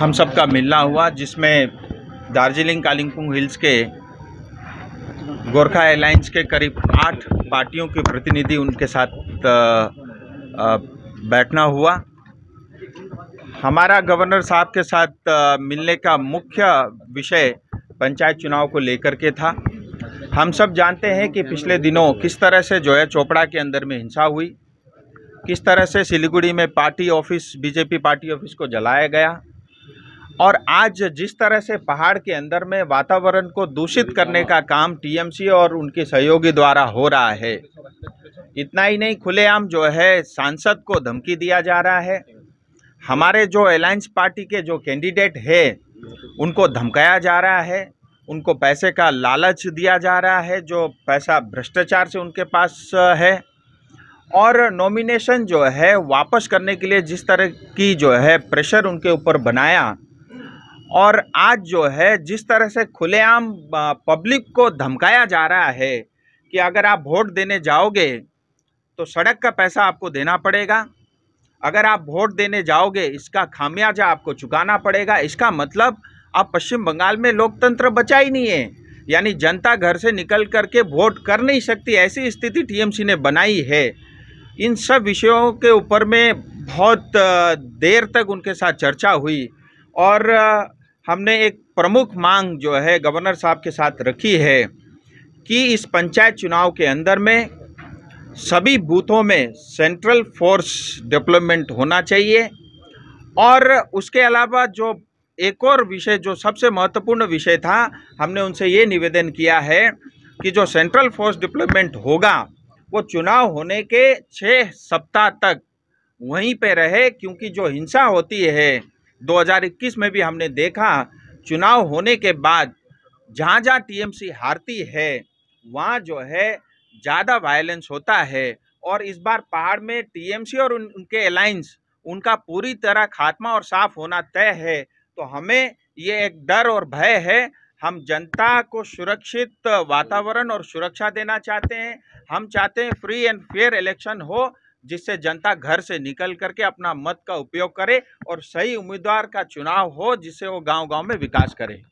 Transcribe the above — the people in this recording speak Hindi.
हम सब का मिलना हुआ जिसमें दार्जिलिंग कालिम्पोंग हिल्स के गोरखा एयरलाइंस के करीब आठ पार्टियों के प्रतिनिधि उनके साथ बैठना हुआ हमारा गवर्नर साहब के साथ मिलने का मुख्य विषय पंचायत चुनाव को लेकर के था हम सब जानते हैं कि पिछले दिनों किस तरह से जोया चोपड़ा के अंदर में हिंसा हुई किस तरह से सिलीगुड़ी में party office BJP party office को जलाया गया और आज जिस तरह से पहाड़ के अंदर में वातावरण को दूषित करने का काम टीएमसी और उनके सहयोगी द्वारा हो रहा है इतना ही नहीं खुलेआम जो है सांसद को धमकी दिया जा रहा है हमारे जो अलायंस पार्टी के जो कैंडिडेट है उनको धमकाया जा रहा है उनको पैसे का लालच दिया जा रहा है जो पैसा भ्रष्टाचार से उनके पास है और नॉमिनेशन जो है वापस करने के लिए जिस तरह की जो है प्रेशर उनके ऊपर बनाया और आज जो है जिस तरह से खुलेआम पब्लिक को धमकाया जा रहा है कि अगर आप वोट देने जाओगे तो सड़क का पैसा आपको देना पड़ेगा अगर आप वोट देने जाओगे इसका खामियाजा आपको चुकाना पड़ेगा इसका मतलब अब पश्चिम बंगाल में लोकतंत्र बचा ही नहीं है यानी जनता घर से निकल करके वोट कर नहीं सकती ऐसी स्थिति टीएमसी ने बनाई है इन सब विषयों के ऊपर में बहुत देर तक उनके साथ चर्चा हुई और हमने एक प्रमुख मांग जो है गवर्नर साहब के साथ रखी है कि इस पंचायत चुनाव के अंदर में सभी बूथों में सेंट्रल फोर्स डेवलपमेंट होना चाहिए और उसके अलावा जो एक और विषय जो सबसे महत्वपूर्ण विषय था हमने उनसे ये निवेदन किया है कि जो सेंट्रल फोर्स डिप्लॉयमेंट होगा वो चुनाव होने के छः सप्ताह तक वहीं पे रहे क्योंकि जो हिंसा होती है 2021 में भी हमने देखा चुनाव होने के बाद जहाँ जहाँ टीएमसी हारती है वहाँ जो है ज़्यादा वायलेंस होता है और इस बार पहाड़ में टीएमसी और उन, उनके अलाइंस उनका पूरी तरह खात्मा और साफ होना तय है तो हमें ये एक डर और भय है हम जनता को सुरक्षित वातावरण और सुरक्षा देना चाहते हैं हम चाहते हैं फ्री एंड फेयर इलेक्शन हो जिससे जनता घर से निकल करके अपना मत का उपयोग करे और सही उम्मीदवार का चुनाव हो जिससे वो गांव गांव में विकास करे